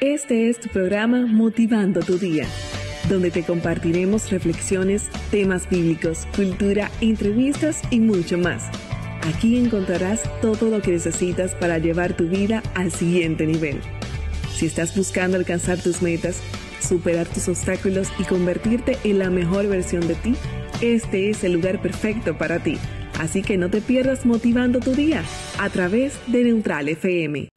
Este es tu programa Motivando tu Día, donde te compartiremos reflexiones, temas bíblicos, cultura, entrevistas y mucho más. Aquí encontrarás todo lo que necesitas para llevar tu vida al siguiente nivel. Si estás buscando alcanzar tus metas, superar tus obstáculos y convertirte en la mejor versión de ti, este es el lugar perfecto para ti. Así que no te pierdas motivando tu día a través de Neutral FM.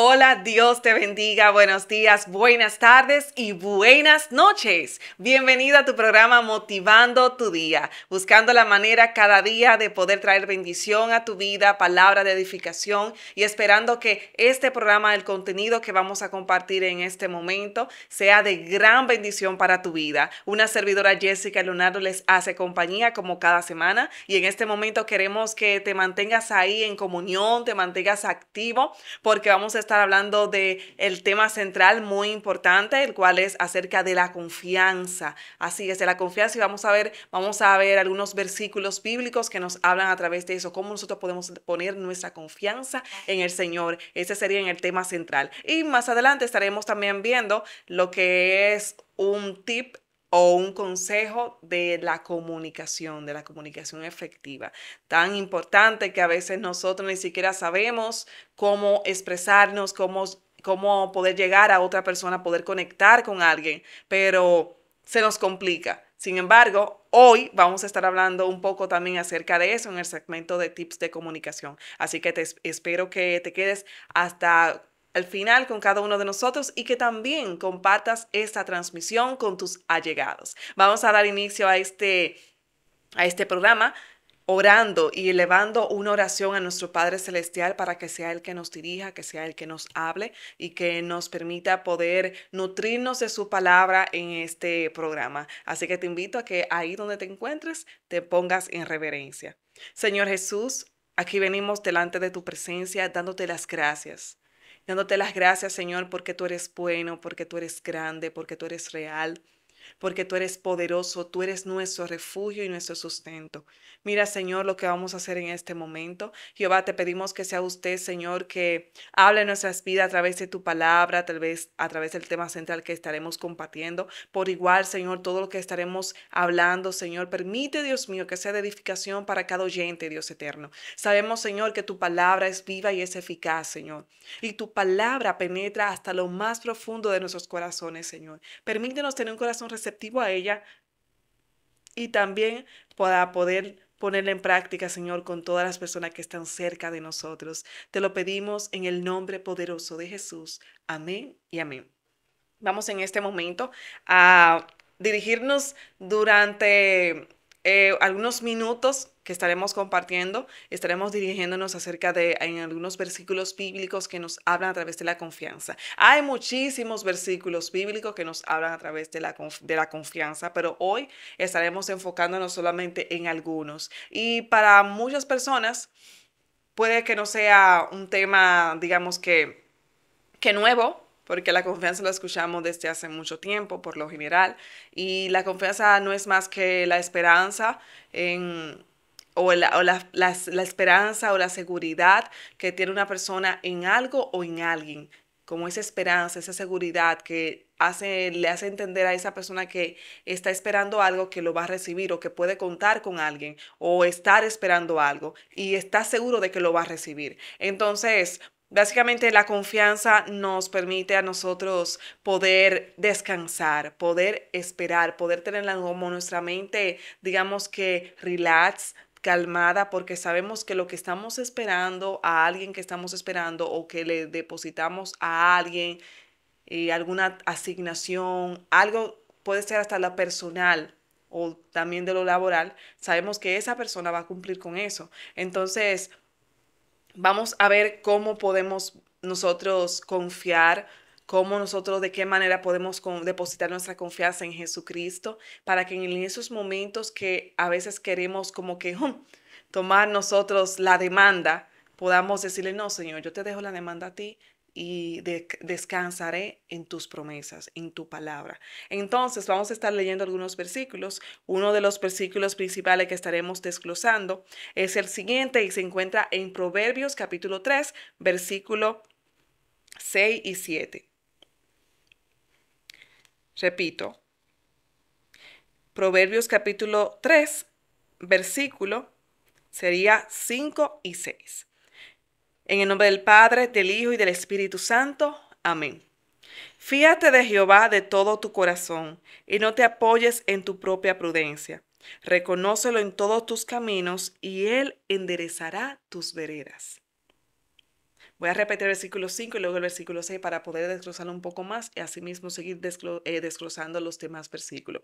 Hola, Dios te bendiga, buenos días, buenas tardes y buenas noches. Bienvenido a tu programa Motivando tu Día, buscando la manera cada día de poder traer bendición a tu vida, palabra de edificación y esperando que este programa, el contenido que vamos a compartir en este momento, sea de gran bendición para tu vida. Una servidora Jessica Leonardo les hace compañía como cada semana y en este momento queremos que te mantengas ahí en comunión, te mantengas activo porque vamos a estar hablando de el tema central muy importante, el cual es acerca de la confianza. Así es, de la confianza y vamos a ver, vamos a ver algunos versículos bíblicos que nos hablan a través de eso, cómo nosotros podemos poner nuestra confianza en el Señor. Ese sería el tema central. Y más adelante estaremos también viendo lo que es un tip o un consejo de la comunicación, de la comunicación efectiva. Tan importante que a veces nosotros ni siquiera sabemos cómo expresarnos, cómo, cómo poder llegar a otra persona, poder conectar con alguien, pero se nos complica. Sin embargo, hoy vamos a estar hablando un poco también acerca de eso en el segmento de tips de comunicación. Así que te espero que te quedes hasta al final con cada uno de nosotros y que también compartas esta transmisión con tus allegados. Vamos a dar inicio a este, a este programa orando y elevando una oración a nuestro Padre Celestial para que sea el que nos dirija, que sea el que nos hable y que nos permita poder nutrirnos de su palabra en este programa. Así que te invito a que ahí donde te encuentres te pongas en reverencia. Señor Jesús, aquí venimos delante de tu presencia dándote las gracias dándote las gracias, Señor, porque tú eres bueno, porque tú eres grande, porque tú eres real porque tú eres poderoso, tú eres nuestro refugio y nuestro sustento. Mira, Señor, lo que vamos a hacer en este momento. Jehová, te pedimos que sea usted, Señor, que hable nuestras vidas a través de tu palabra, tal vez a través del tema central que estaremos compartiendo. Por igual, Señor, todo lo que estaremos hablando, Señor, permite, Dios mío, que sea de edificación para cada oyente, Dios eterno. Sabemos, Señor, que tu palabra es viva y es eficaz, Señor. Y tu palabra penetra hasta lo más profundo de nuestros corazones, Señor. Permítenos tener un corazón receptivo a ella y también para poder ponerla en práctica, Señor, con todas las personas que están cerca de nosotros. Te lo pedimos en el nombre poderoso de Jesús. Amén y amén. Vamos en este momento a dirigirnos durante eh, algunos minutos que estaremos compartiendo, estaremos dirigiéndonos acerca de en algunos versículos bíblicos que nos hablan a través de la confianza. Hay muchísimos versículos bíblicos que nos hablan a través de la, de la confianza, pero hoy estaremos enfocándonos solamente en algunos. Y para muchas personas puede que no sea un tema, digamos que, que nuevo, porque la confianza la escuchamos desde hace mucho tiempo, por lo general, y la confianza no es más que la esperanza en o, la, esperanza o la seguridad que tiene una persona en algo o en alguien. Como esa esperanza, esa seguridad que hace, le hace entender a esa persona que está esperando algo que lo va a recibir o que puede contar con alguien o estar esperando algo y está seguro de que lo va a recibir. Entonces, Básicamente la confianza nos permite a nosotros poder descansar, poder esperar, poder tener como nuestra mente, digamos que relax, calmada porque sabemos que lo que estamos esperando a alguien que estamos esperando o que le depositamos a alguien y eh, alguna asignación, algo puede ser hasta la personal o también de lo laboral, sabemos que esa persona va a cumplir con eso. Entonces, vamos a ver cómo podemos nosotros confiar cómo nosotros, de qué manera podemos depositar nuestra confianza en Jesucristo para que en esos momentos que a veces queremos como que tomar nosotros la demanda, podamos decirle, no, Señor, yo te dejo la demanda a ti, y descansaré en tus promesas, en tu palabra. Entonces vamos a estar leyendo algunos versículos. Uno de los versículos principales que estaremos desglosando es el siguiente y se encuentra en Proverbios capítulo 3, versículo 6 y 7. Repito, Proverbios capítulo 3, versículo sería 5 y 6. En el nombre del Padre, del Hijo y del Espíritu Santo. Amén. Fíate de Jehová de todo tu corazón y no te apoyes en tu propia prudencia. Reconócelo en todos tus caminos y Él enderezará tus veredas. Voy a repetir el versículo 5 y luego el versículo 6 para poder desglosarlo un poco más y asimismo seguir eh, desglosando los demás versículos.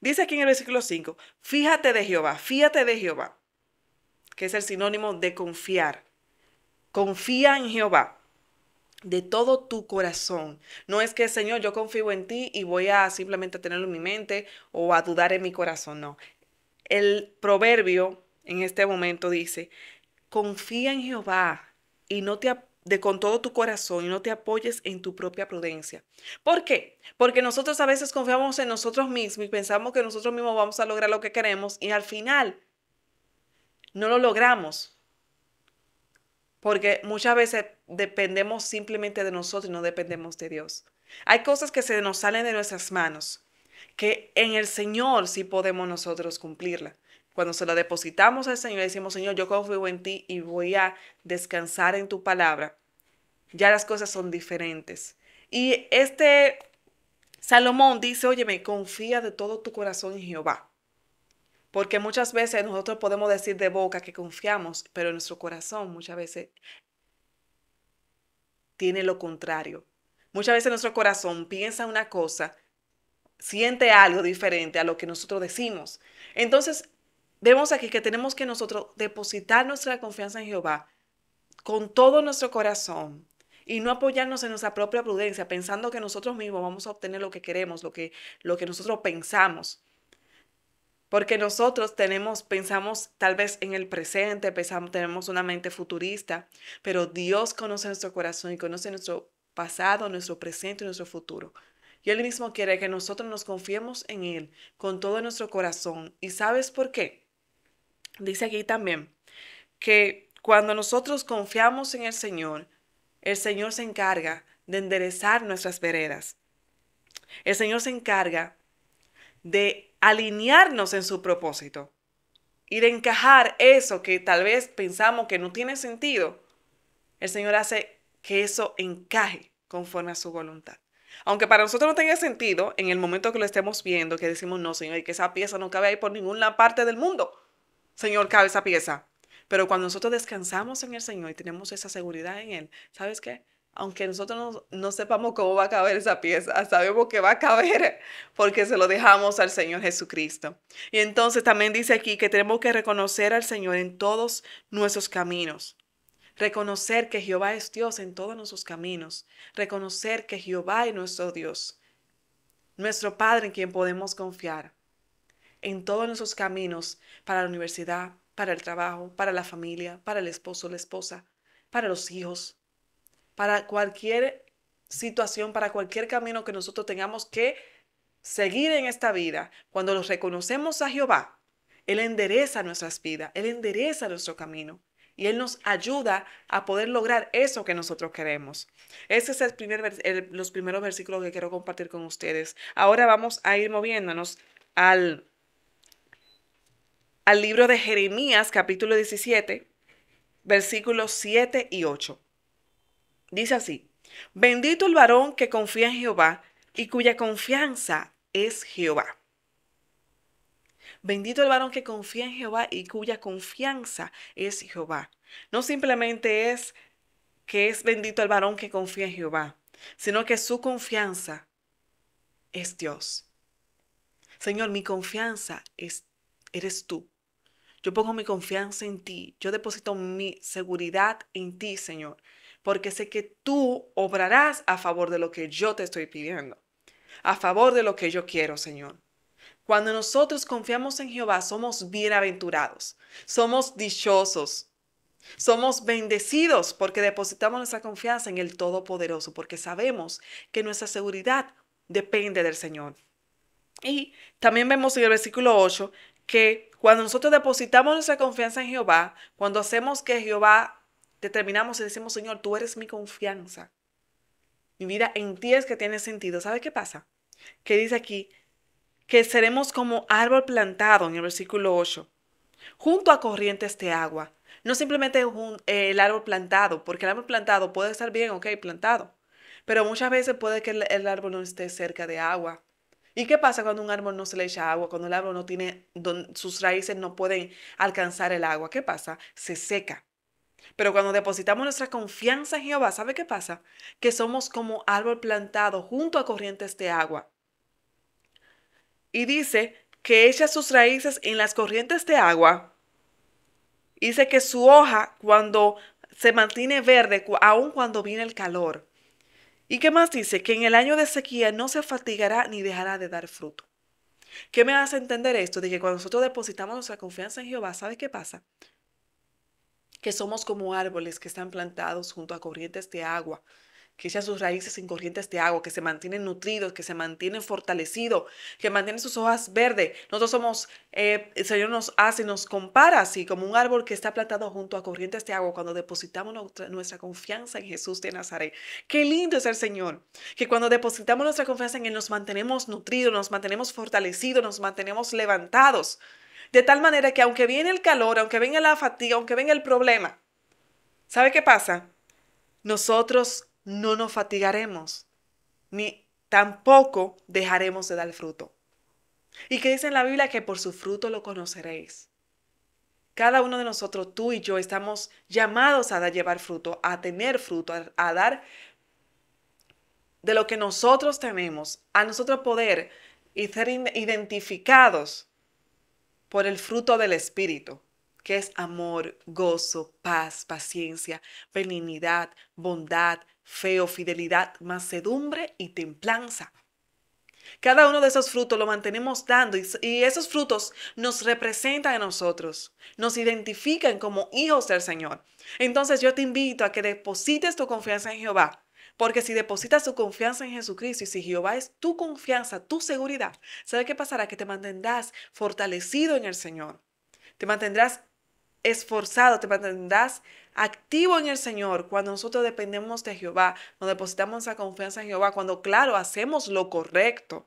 Dice aquí en el versículo 5, fíjate de Jehová, fíjate de Jehová, que es el sinónimo de confiar. Confía en Jehová de todo tu corazón. No es que, Señor, yo confío en ti y voy a simplemente tenerlo en mi mente o a dudar en mi corazón, no. El proverbio en este momento dice, confía en Jehová y no te, de con todo tu corazón y no te apoyes en tu propia prudencia. ¿Por qué? Porque nosotros a veces confiamos en nosotros mismos y pensamos que nosotros mismos vamos a lograr lo que queremos y al final no lo logramos. Porque muchas veces dependemos simplemente de nosotros y no dependemos de Dios. Hay cosas que se nos salen de nuestras manos, que en el Señor sí podemos nosotros cumplirla. Cuando se la depositamos al Señor, decimos, Señor, yo confío en ti y voy a descansar en tu palabra, ya las cosas son diferentes. Y este Salomón dice, óyeme, confía de todo tu corazón en Jehová. Porque muchas veces nosotros podemos decir de boca que confiamos, pero nuestro corazón muchas veces tiene lo contrario. Muchas veces nuestro corazón piensa una cosa, siente algo diferente a lo que nosotros decimos. Entonces, vemos aquí que tenemos que nosotros depositar nuestra confianza en Jehová con todo nuestro corazón y no apoyarnos en nuestra propia prudencia, pensando que nosotros mismos vamos a obtener lo que queremos, lo que, lo que nosotros pensamos. Porque nosotros tenemos, pensamos tal vez en el presente, pensamos, tenemos una mente futurista, pero Dios conoce nuestro corazón y conoce nuestro pasado, nuestro presente y nuestro futuro. Y Él mismo quiere que nosotros nos confiemos en Él con todo nuestro corazón. ¿Y sabes por qué? Dice aquí también que cuando nosotros confiamos en el Señor, el Señor se encarga de enderezar nuestras veredas. El Señor se encarga de alinearnos en su propósito y de encajar eso que tal vez pensamos que no tiene sentido. El Señor hace que eso encaje conforme a su voluntad. Aunque para nosotros no tenga sentido, en el momento que lo estemos viendo, que decimos, no, Señor, y que esa pieza no cabe ahí por ninguna parte del mundo. Señor, cabe esa pieza. Pero cuando nosotros descansamos en el Señor y tenemos esa seguridad en Él, ¿sabes qué? Aunque nosotros no, sepamos cómo va a caber esa pieza, sabemos que va a caber porque se lo dejamos al Señor Jesucristo. Y entonces también dice aquí que tenemos que reconocer al Señor en todos nuestros caminos. Reconocer que Jehová es Dios en todos nuestros caminos. Reconocer que Jehová es nuestro Dios, nuestro Padre en quien podemos confiar en todos nuestros caminos, para la universidad, para el trabajo, para la familia, para el esposo, la esposa, para los hijos, para cualquier situación, para cualquier camino que nosotros tengamos que seguir en esta vida. Cuando los reconocemos a Jehová, Él endereza nuestras vidas, Él endereza nuestro camino. Y Él nos ayuda a poder lograr eso que nosotros queremos. Ese es el primer, los primeros versículos que quiero compartir con ustedes. Ahora vamos a ir moviéndonos al al libro de Jeremías capítulo 17, versículos 7 y 8. Dice así, bendito el varón que confía en Jehová y cuya confianza es Jehová. Bendito el varón que confía en Jehová y cuya confianza es Jehová. No simplemente es que es bendito el varón que confía en Jehová, sino que su confianza es Dios. Señor, mi confianza es, eres tú. Yo pongo mi confianza en ti. Yo deposito mi seguridad en ti, Señor, porque sé que tú obrarás a favor de lo que yo te estoy pidiendo, a favor de lo que yo quiero, Señor. Cuando nosotros confiamos en Jehová, somos bienaventurados, somos dichosos, somos bendecidos porque depositamos nuestra confianza en el Todopoderoso, porque sabemos que nuestra seguridad depende del Señor. Y también vemos en el versículo 8 que cuando nosotros depositamos nuestra confianza en Jehová, cuando hacemos que Jehová determinamos y decimos, Señor, tú eres mi confianza, mi vida en ti es que tiene sentido, ¿sabe qué pasa? Que dice aquí que seremos como árbol plantado en el versículo 8, junto a corrientes de agua. No simplemente eh, el árbol plantado, porque el árbol plantado puede estar bien, ok, plantado. Pero muchas veces puede que el árbol no esté cerca de agua, ¿Y qué pasa cuando un árbol no se le echa agua, cuando el árbol no tiene, sus raíces no pueden alcanzar el agua? ¿Qué pasa? Se seca. Pero cuando depositamos nuestra confianza en Jehová, ¿sabe qué pasa? Que somos como árbol plantado junto a corrientes de agua. Y dice que echa sus raíces en las corrientes de agua. Dice que su hoja, cuando se mantiene verde, aun cuando viene el calor. ¿Y qué más dice? Que en el año de sequía no se fatigará ni dejará de dar fruto. ¿Qué me hace entender esto? De que cuando nosotros depositamos nuestra confianza en Jehová, ¿sabe qué pasa? Que somos como árboles que están plantados junto a corrientes de agua, que sean sus raíces en corrientes de agua, que se mantienen nutridos, que se mantienen fortalecidos, que mantienen sus hojas verdes. Nosotros somos, eh, el Señor nos hace, nos compara así como un árbol que está plantado junto a corrientes de agua cuando depositamos nuestra, confianza en Jesús de Nazaret. Qué lindo es el Señor, que cuando depositamos nuestra confianza en Él nos mantenemos nutridos, nos mantenemos fortalecidos, nos mantenemos levantados. De tal manera que aunque viene el calor, aunque venga la fatiga, aunque venga el problema, ¿sabe qué pasa? Nosotros no nos fatigaremos, ni tampoco dejaremos de dar fruto. Y que dice en la Biblia que por su fruto lo conoceréis. Cada uno de nosotros, tú y yo, estamos llamados a llevar fruto, a tener fruto, a, dar de lo que nosotros tenemos, a nosotros poder y ser identificados por el fruto del Espíritu, que es amor, gozo, paz, paciencia, benignidad, bondad, feo, fidelidad, mansedumbre y templanza. Cada uno de esos frutos lo mantenemos dando y, esos frutos nos representan a nosotros, nos identifican como hijos del Señor. Entonces yo te invito a que deposites tu confianza en Jehová, porque si depositas tu confianza en Jesucristo y si Jehová es tu confianza, tu seguridad, ¿sabes qué pasará? Que te mantendrás fortalecido en el Señor. Te mantendrás esforzado, te mantendrás activo en el Señor cuando nosotros dependemos de Jehová, cuando depositamos esa confianza en Jehová, cuando, claro, hacemos lo correcto.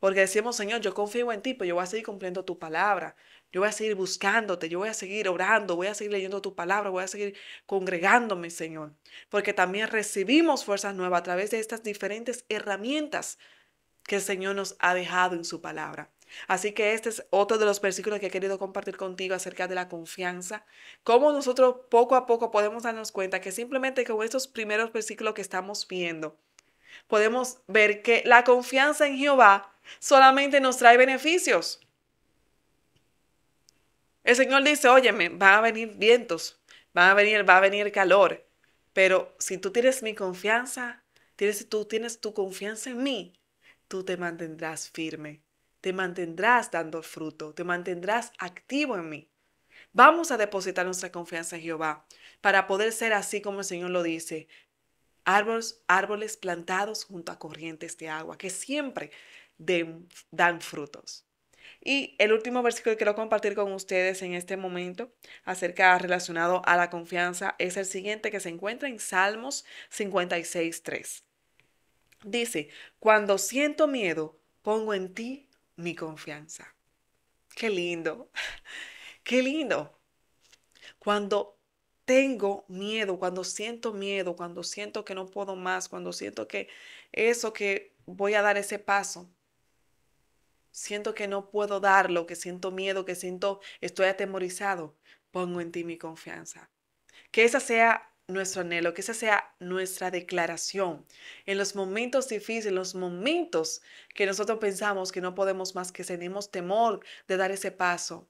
Porque decimos, Señor, yo confío en ti, pero yo voy a seguir cumpliendo tu palabra. Yo voy a seguir buscándote, yo voy a seguir orando, voy a seguir leyendo tu palabra, voy a seguir congregándome, Señor. Porque también recibimos fuerzas nuevas a través de estas diferentes herramientas que el Señor nos ha dejado en su palabra. Así que este es otro de los versículos que he querido compartir contigo acerca de la confianza. Cómo nosotros poco a poco podemos darnos cuenta que simplemente con estos primeros versículos que estamos viendo, podemos ver que la confianza en Jehová solamente nos trae beneficios. El Señor dice, óyeme, va a venir vientos, va a venir, va a venir calor, pero si tú tienes mi confianza, tienes, tú tienes tu confianza en mí, tú te mantendrás firme te mantendrás dando fruto, te mantendrás activo en mí. Vamos a depositar nuestra confianza en Jehová para poder ser así como el Señor lo dice, árboles, árboles plantados junto a corrientes de agua, que siempre dan frutos. Y el último versículo que quiero compartir con ustedes en este momento acerca relacionado a la confianza es el siguiente que se encuentra en Salmos 56.3. Dice, cuando siento miedo, pongo en ti mi confianza. Qué lindo, qué lindo. Cuando tengo miedo, cuando siento miedo, cuando siento que no puedo más, cuando siento que eso que voy a dar ese paso, siento que no puedo darlo, que siento miedo, que siento estoy atemorizado, pongo en ti mi confianza. Que esa sea nuestro anhelo, que esa sea nuestra declaración. En los momentos difíciles, en los momentos que nosotros pensamos que no podemos más, que tenemos temor de dar ese paso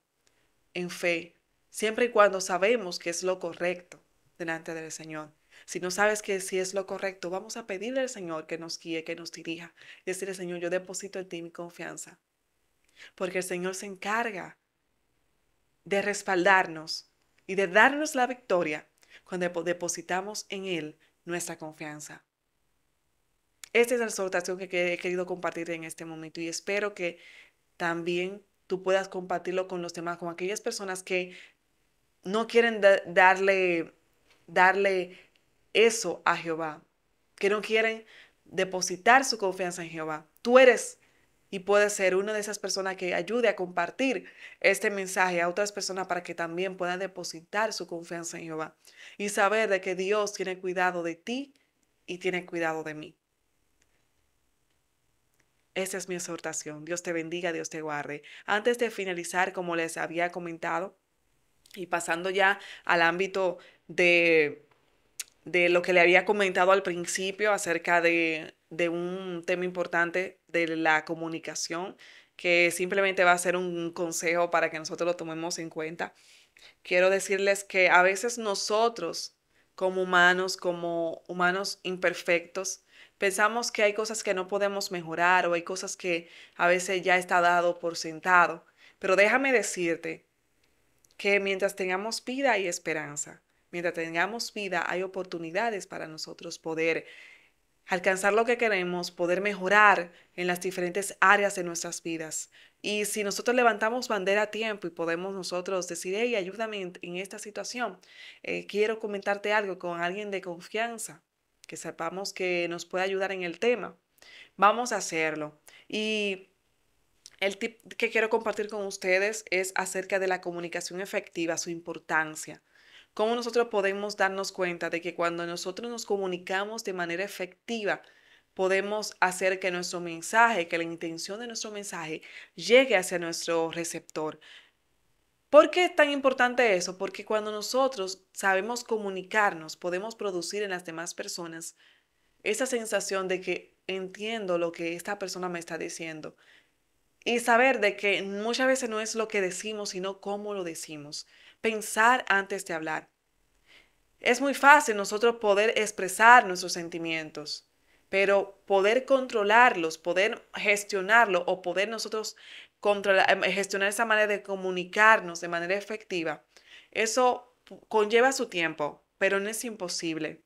en fe, siempre y cuando sabemos que es lo correcto delante del Señor. Si no sabes que si es lo correcto, vamos a pedirle al Señor que nos guíe, que nos dirija. Decirle, Señor, yo deposito en ti mi confianza. Porque el Señor se encarga de respaldarnos y de darnos la victoria cuando depositamos en Él nuestra confianza. Esta es la exhortación que he querido compartir en este momento y espero que también tú puedas compartirlo con los demás, con aquellas personas que no quieren darle, darle eso a Jehová, que no quieren depositar su confianza en Jehová. Tú eres y puede ser una de esas personas que ayude a compartir este mensaje a otras personas para que también puedan depositar su confianza en Jehová y saber de que Dios tiene cuidado de ti y tiene cuidado de mí. esa es mi exhortación. Dios te bendiga, Dios te guarde. Antes de finalizar, como les había comentado, y pasando ya al ámbito de, de lo que le había comentado al principio acerca de de un tema importante de la comunicación, que simplemente va a ser un consejo para que nosotros lo tomemos en cuenta. Quiero decirles que a veces nosotros, como humanos, como humanos imperfectos, pensamos que hay cosas que no podemos mejorar o hay cosas que a veces ya está dado por sentado. Pero déjame decirte que mientras tengamos vida y esperanza, mientras tengamos vida, hay oportunidades para nosotros poder alcanzar lo que queremos, poder mejorar en las diferentes áreas de nuestras vidas. Y si nosotros levantamos bandera a tiempo y podemos nosotros decir, hey, ayúdame en, esta situación, eh, quiero comentarte algo con alguien de confianza, que sepamos que nos puede ayudar en el tema, vamos a hacerlo. Y el tip que quiero compartir con ustedes es acerca de la comunicación efectiva, su importancia. ¿Cómo nosotros podemos darnos cuenta de que cuando nosotros nos comunicamos de manera efectiva, podemos hacer que nuestro mensaje, que la intención de nuestro mensaje llegue hacia nuestro receptor? ¿Por qué es tan importante eso? Porque cuando nosotros sabemos comunicarnos, podemos producir en las demás personas esa sensación de que entiendo lo que esta persona me está diciendo y saber de que muchas veces no es lo que decimos, sino cómo lo decimos. Pensar antes de hablar. Es muy fácil nosotros poder expresar nuestros sentimientos, pero poder controlarlos, poder gestionarlo o poder nosotros em, gestionar esa manera de comunicarnos de manera efectiva, eso conlleva su tiempo, pero no es imposible.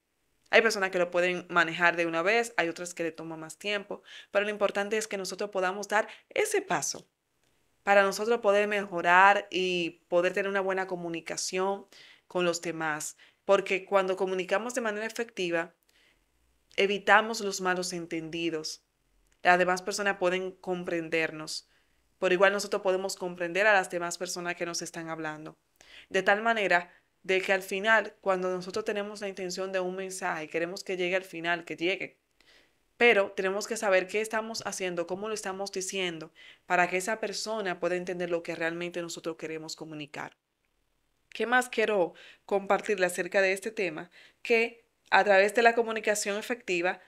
Hay personas que lo pueden manejar de una vez, hay otras que le toma más tiempo, pero lo importante es que nosotros podamos dar ese paso para nosotros poder mejorar y poder tener una buena comunicación con los demás, porque cuando comunicamos de manera efectiva, evitamos los malos entendidos. Las demás personas pueden comprendernos. Por igual nosotros podemos comprender a las demás personas que nos están hablando. De tal manera de que al final, cuando nosotros tenemos la intención de un mensaje, queremos que llegue al final, que llegue. Pero tenemos que saber qué estamos haciendo, cómo lo estamos diciendo, para que esa persona pueda entender lo que realmente nosotros queremos comunicar. ¿Qué más quiero compartirle acerca de este tema? Que a través de la comunicación efectiva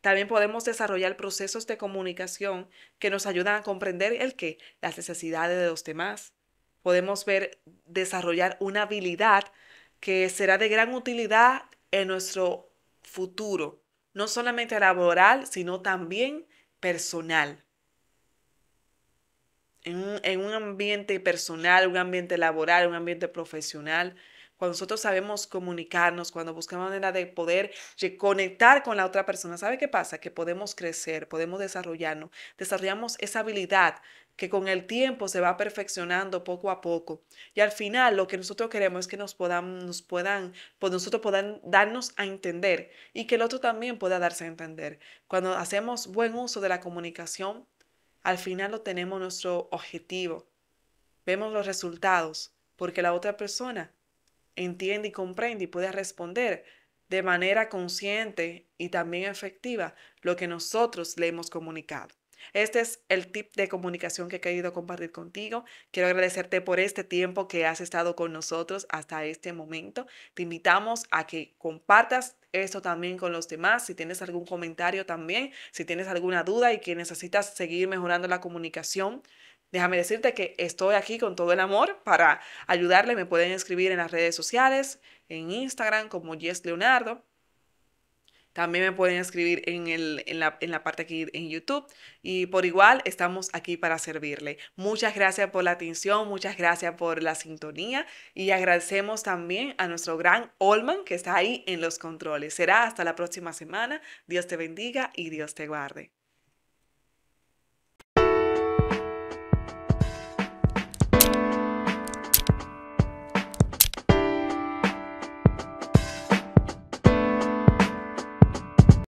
también podemos desarrollar procesos de comunicación que nos ayudan a comprender el qué, las necesidades de los demás, podemos ver desarrollar una habilidad que será de gran utilidad en nuestro futuro, no solamente laboral, sino también personal. En un, ambiente personal, un ambiente laboral, un ambiente profesional, cuando nosotros sabemos comunicarnos, cuando buscamos manera de poder conectar con la otra persona, ¿sabe qué pasa? Que podemos crecer, podemos desarrollarnos, desarrollamos esa habilidad que con el tiempo se va perfeccionando poco a poco. Y al final lo que nosotros queremos es que nos nos puedan, pues nosotros puedan darnos a entender y que el otro también pueda darse a entender. Cuando hacemos buen uso de la comunicación, al final lo tenemos nuestro objetivo. Vemos los resultados porque la otra persona entiende y comprende y puede responder de manera consciente y también efectiva lo que nosotros le hemos comunicado. Este es el tip de comunicación que he querido compartir contigo. Quiero agradecerte por este tiempo que has estado con nosotros hasta este momento. Te invitamos a que compartas esto también con los demás. Si tienes algún comentario también, si tienes alguna duda y que necesitas seguir mejorando la comunicación, Déjame decirte que estoy aquí con todo el amor para ayudarle. Me pueden escribir en las redes sociales, en Instagram como Yes Leonardo, también me pueden escribir en, en, la, la, parte aquí en YouTube. Y por igual, estamos aquí para servirle. Muchas gracias por la atención, muchas gracias por la sintonía y agradecemos también a nuestro gran Olman que está ahí en los controles. Será hasta la próxima semana. Dios te bendiga y Dios te guarde.